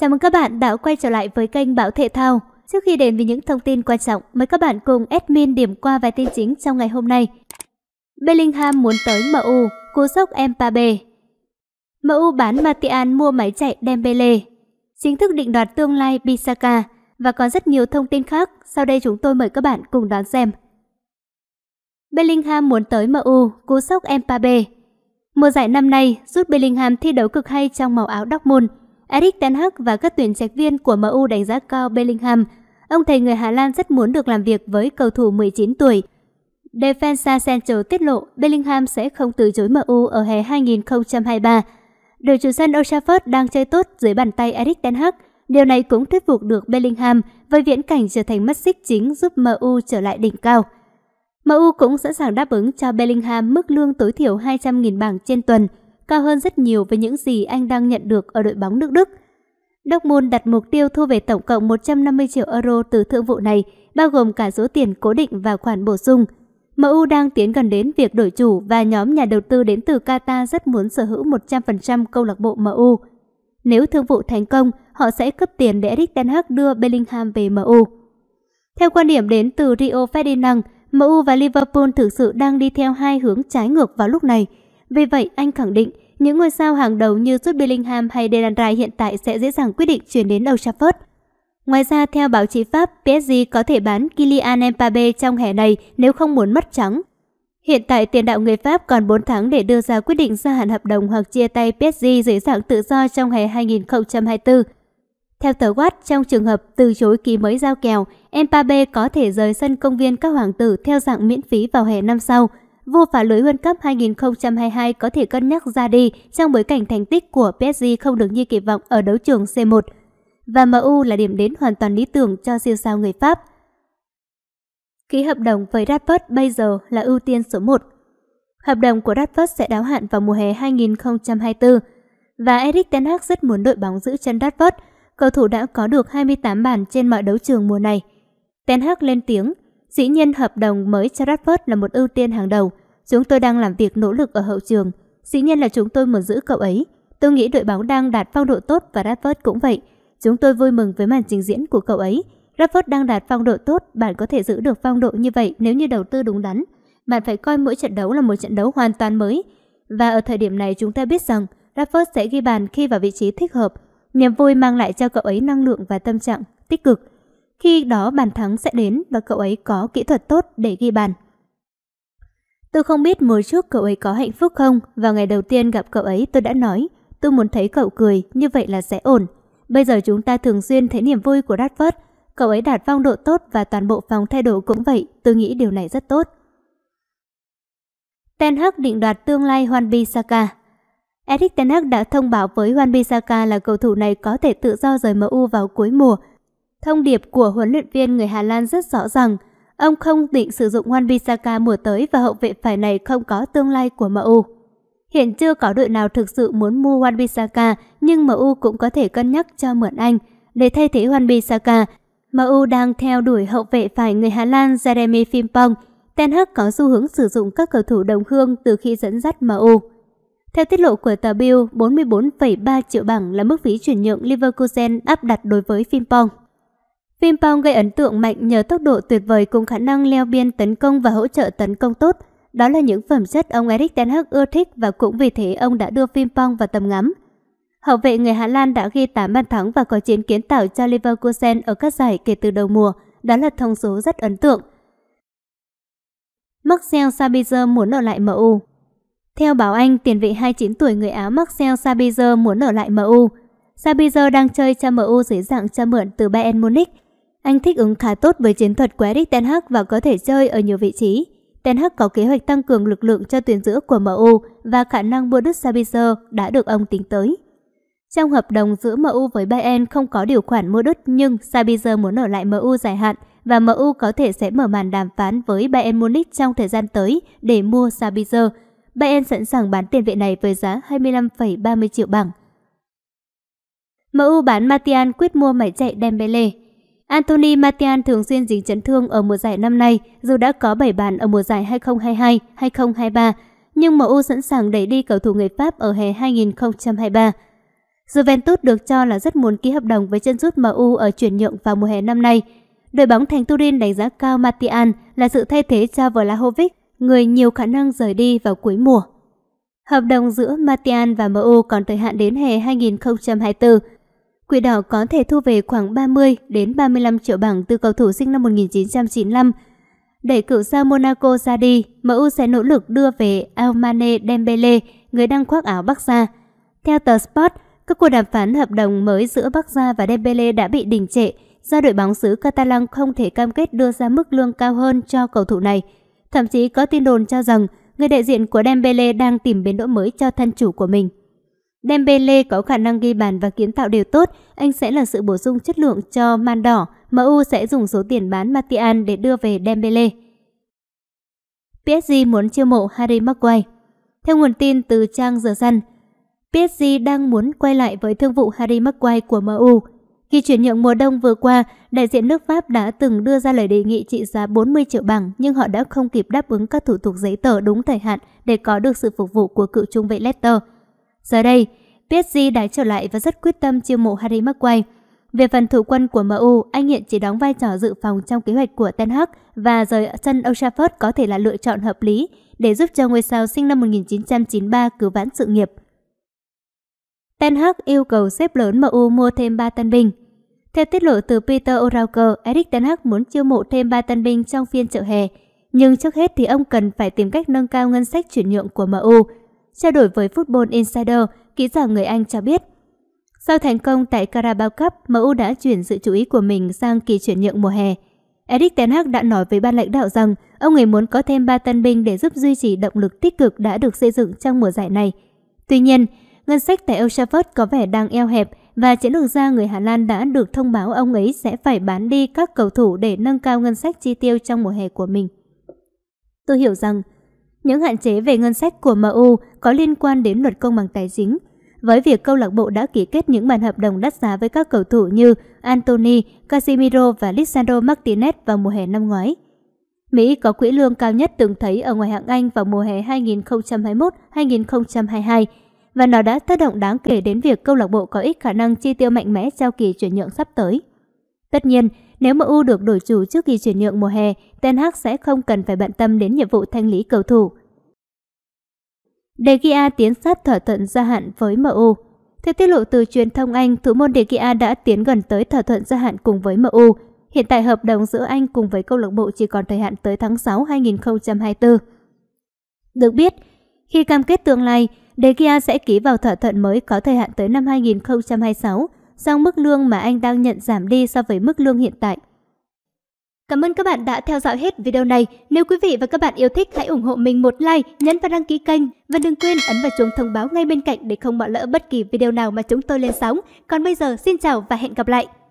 Chào mừng các bạn đã quay trở lại với kênh Bảo Thể Thao. Trước khi đến với những thông tin quan trọng, mời các bạn cùng admin điểm qua vài tin chính trong ngày hôm nay. Bellingham muốn tới MU, cú sốc Mbappe. MU bán Martial mua máy chạy Dembele. Chính thức định đoạt tương lai Bisaka và còn rất nhiều thông tin khác, sau đây chúng tôi mời các bạn cùng đón xem. Bellingham muốn tới MU, cú sốc Mbappe. Mùa giải năm nay, rút Bellingham thi đấu cực hay trong màu áo Dortmund Eric Ten Hag và các tuyển trạch viên của MU đánh giá cao Bellingham. Ông thầy người Hà Lan rất muốn được làm việc với cầu thủ 19 tuổi. Defensa Central tiết lộ Bellingham sẽ không từ chối MU ở hè 2023. Đội chủ sân Old Trafford đang chơi tốt dưới bàn tay Eric Ten Hag. Điều này cũng thuyết phục được Bellingham với viễn cảnh trở thành mắt xích chính giúp MU trở lại đỉnh cao. MU cũng sẵn sàng đáp ứng cho Bellingham mức lương tối thiểu 200.000 bảng trên tuần – cao hơn rất nhiều với những gì anh đang nhận được ở đội bóng nước Đức. Dortmund đặt mục tiêu thu về tổng cộng 150 triệu euro từ thương vụ này, bao gồm cả số tiền cố định và khoản bổ sung. MU đang tiến gần đến việc đổi chủ và nhóm nhà đầu tư đến từ Qatar rất muốn sở hữu 100% câu lạc bộ MU. Nếu thương vụ thành công, họ sẽ cấp tiền để Erik Ten Hag đưa Bellingham về MU. Theo quan điểm đến từ Rio Ferdinand, MU và Liverpool thực sự đang đi theo hai hướng trái ngược vào lúc này – vì vậy, anh khẳng định những ngôi sao hàng đầu như Jude Bellingham hay Delandrai hiện tại sẽ dễ dàng quyết định chuyển đến Old Trafford. Ngoài ra, theo báo chí Pháp, PSG có thể bán Kylian Mbappe trong hè này nếu không muốn mất trắng. Hiện tại, tiền đạo người Pháp còn 4 tháng để đưa ra quyết định gia hạn hợp đồng hoặc chia tay PSG dưới dạng tự do trong hè 2024. Theo tờ Watt, trong trường hợp từ chối ký mới giao kèo, Mbappe có thể rời sân công viên các hoàng tử theo dạng miễn phí vào hè năm sau – Vô phá lưới World Cup 2022 có thể cân nhắc ra đi trong bối cảnh thành tích của PSG không được như kỳ vọng ở đấu trường C1. Và MU là điểm đến hoàn toàn lý tưởng cho siêu sao người Pháp. Ký hợp đồng với Radford bây giờ là ưu tiên số 1. Hợp đồng của Radford sẽ đáo hạn vào mùa hè 2024 và Eric Ten Hag rất muốn đội bóng giữ chân Radford. Cầu thủ đã có được 28 bàn trên mọi đấu trường mùa này. Ten Hag lên tiếng, Dĩ nhiên hợp đồng mới cho Radford là một ưu tiên hàng đầu. Chúng tôi đang làm việc nỗ lực ở hậu trường. Dĩ nhiên là chúng tôi muốn giữ cậu ấy. Tôi nghĩ đội bóng đang đạt phong độ tốt và Radford cũng vậy. Chúng tôi vui mừng với màn trình diễn của cậu ấy. Radford đang đạt phong độ tốt, bạn có thể giữ được phong độ như vậy nếu như đầu tư đúng đắn. Bạn phải coi mỗi trận đấu là một trận đấu hoàn toàn mới. Và ở thời điểm này chúng ta biết rằng Radford sẽ ghi bàn khi vào vị trí thích hợp. Niềm vui mang lại cho cậu ấy năng lượng và tâm trạng tích cực. Khi đó bàn thắng sẽ đến và cậu ấy có kỹ thuật tốt để ghi bàn. Tôi không biết mùa trước cậu ấy có hạnh phúc không, vào ngày đầu tiên gặp cậu ấy tôi đã nói, tôi muốn thấy cậu cười, như vậy là sẽ ổn. Bây giờ chúng ta thường xuyên thấy niềm vui của Radford, cậu ấy đạt phong độ tốt và toàn bộ phòng thay đồ cũng vậy, tôi nghĩ điều này rất tốt. Ten Hag định đoạt tương lai Hoan Saka Eric Ten Hag đã thông báo với Hoan Saka là cầu thủ này có thể tự do rời MU vào cuối mùa Thông điệp của huấn luyện viên người Hà Lan rất rõ ràng. Ông không định sử dụng Wan Bissaka mùa tới và hậu vệ phải này không có tương lai của MU. Hiện chưa có đội nào thực sự muốn mua Wan Bissaka, nhưng MU cũng có thể cân nhắc cho mượn anh. Để thay thế Wan Bissaka, MU đang theo đuổi hậu vệ phải người Hà Lan Jeremy Frimpong. Ten Hag có xu hướng sử dụng các cầu thủ đồng hương từ khi dẫn dắt MU. Theo tiết lộ của tờ Bill, 44,3 triệu bảng là mức phí chuyển nhượng Leverkusen áp đặt đối với Frimpong. Frimpong gây ấn tượng mạnh nhờ tốc độ tuyệt vời cùng khả năng leo biên tấn công và hỗ trợ tấn công tốt. Đó là những phẩm chất ông Erik Ten Hag ưa thích và cũng vì thế ông đã đưa Frimpong vào tầm ngắm. Hậu vệ người Hà Lan đã ghi 8 bàn thắng và có chiến kiến tạo cho Leverkusen ở các giải kể từ đầu mùa. Đó là thông số rất ấn tượng. Marcel Sabitzer muốn ở lại MU Theo báo Anh, tiền vệ 29 tuổi người Áo Marcel Sabitzer muốn ở lại MU. Sabitzer đang chơi cho MU dưới dạng cho mượn từ Bayern Munich anh thích ứng khá tốt với chiến thuật của Eric Ten Hag và có thể chơi ở nhiều vị trí. Ten Hag có kế hoạch tăng cường lực lượng cho tuyến giữa của MU và khả năng mua đứt Sabitzer đã được ông tính tới. Trong hợp đồng giữa MU với Bayern không có điều khoản mua đứt nhưng Sabitzer muốn ở lại MU dài hạn và MU có thể sẽ mở màn đàm phán với Bayern Munich trong thời gian tới để mua Sabitzer. Bayern sẵn sàng bán tiền vệ này với giá 25,30 triệu bảng. MU bán Martial quyết mua máy chạy Dembele. Anthony Martial thường xuyên dính chấn thương ở mùa giải năm nay, dù đã có 7 bàn ở mùa giải 2022-2023, nhưng MU sẵn sàng đẩy đi cầu thủ người Pháp ở hè 2023. Juventus được cho là rất muốn ký hợp đồng với chân rút MU ở chuyển nhượng vào mùa hè năm nay. Đội bóng thành Turin đánh giá cao Martial là sự thay thế cho Vlahovic, người nhiều khả năng rời đi vào cuối mùa. Hợp đồng giữa Martial và MU còn thời hạn đến hè 2024. Quỷ đỏ có thể thu về khoảng 30 đến 35 triệu bảng từ cầu thủ sinh năm 1995. Đẩy cựu sao Monaco ra đi, MU sẽ nỗ lực đưa về Almane Dembele, người đang khoác áo Bắc Gia. Theo tờ Sport, các cuộc đàm phán hợp đồng mới giữa Bắc Gia và Dembele đã bị đình trệ do đội bóng xứ Catalan không thể cam kết đưa ra mức lương cao hơn cho cầu thủ này. Thậm chí có tin đồn cho rằng người đại diện của Dembele đang tìm biến đổi mới cho thân chủ của mình. Dembele có khả năng ghi bàn và kiến tạo đều tốt, anh sẽ là sự bổ sung chất lượng cho Man Đỏ. MU sẽ dùng số tiền bán Martial để đưa về Dembele. PSG muốn chiêu mộ Harry Maguire Theo nguồn tin từ trang The Sun, PSG đang muốn quay lại với thương vụ Harry Maguire của MU. Khi chuyển nhượng mùa đông vừa qua, đại diện nước Pháp đã từng đưa ra lời đề nghị trị giá 40 triệu bảng nhưng họ đã không kịp đáp ứng các thủ tục giấy tờ đúng thời hạn để có được sự phục vụ của cựu trung vệ Leicester. Giờ đây, PSG đã trở lại và rất quyết tâm chiêu mộ Harry Maguire. Về phần thủ quân của MU, anh hiện chỉ đóng vai trò dự phòng trong kế hoạch của Ten Hag và rời sân Old Trafford có thể là lựa chọn hợp lý để giúp cho ngôi sao sinh năm 1993 cứu vãn sự nghiệp. Ten Hag yêu cầu xếp lớn MU mua thêm 3 tân binh. Theo tiết lộ từ Peter Orauker, Eric Ten Hag muốn chiêu mộ thêm 3 tân binh trong phiên chợ hè. Nhưng trước hết thì ông cần phải tìm cách nâng cao ngân sách chuyển nhượng của MU – Trao đổi với Football Insider, ký giả người Anh cho biết, sau thành công tại Carabao Cup, MU đã chuyển sự chú ý của mình sang kỳ chuyển nhượng mùa hè. Eric Ten Hag đã nói với ban lãnh đạo rằng ông ấy muốn có thêm 3 tân binh để giúp duy trì động lực tích cực đã được xây dựng trong mùa giải này. Tuy nhiên, ngân sách tại Old Trafford có vẻ đang eo hẹp và chiến lược gia người Hà Lan đã được thông báo ông ấy sẽ phải bán đi các cầu thủ để nâng cao ngân sách chi tiêu trong mùa hè của mình. Tôi hiểu rằng những hạn chế về ngân sách của MU có liên quan đến luật công bằng tài chính. Với việc câu lạc bộ đã ký kết những bản hợp đồng đắt giá với các cầu thủ như Anthony, Casemiro và Lisandro Martinez vào mùa hè năm ngoái. Mỹ có quỹ lương cao nhất từng thấy ở ngoài hạng Anh vào mùa hè 2021-2022 và nó đã tác động đáng kể đến việc câu lạc bộ có ít khả năng chi tiêu mạnh mẽ trong kỳ chuyển nhượng sắp tới. Tất nhiên, nếu MU được đổi chủ trước kỳ chuyển nhượng mùa hè, Ten Hag sẽ không cần phải bận tâm đến nhiệm vụ thanh lý cầu thủ. De Gea tiến sát thỏa thuận gia hạn với MU. Theo tiết lộ từ truyền thông Anh, thủ môn De Gea đã tiến gần tới thỏa thuận gia hạn cùng với MU. Hiện tại hợp đồng giữa anh cùng với câu lạc bộ chỉ còn thời hạn tới tháng 6 2024. Được biết, khi cam kết tương lai, De Gea sẽ ký vào thỏa thuận mới có thời hạn tới năm 2026 song mức lương mà anh đang nhận giảm đi so với mức lương hiện tại. Cảm ơn các bạn đã theo dõi hết video này. Nếu quý vị và các bạn yêu thích hãy ủng hộ mình một like, nhấn và đăng ký kênh và đừng quên ấn vào chuông thông báo ngay bên cạnh để không bỏ lỡ bất kỳ video nào mà chúng tôi lên sóng. Còn bây giờ xin chào và hẹn gặp lại.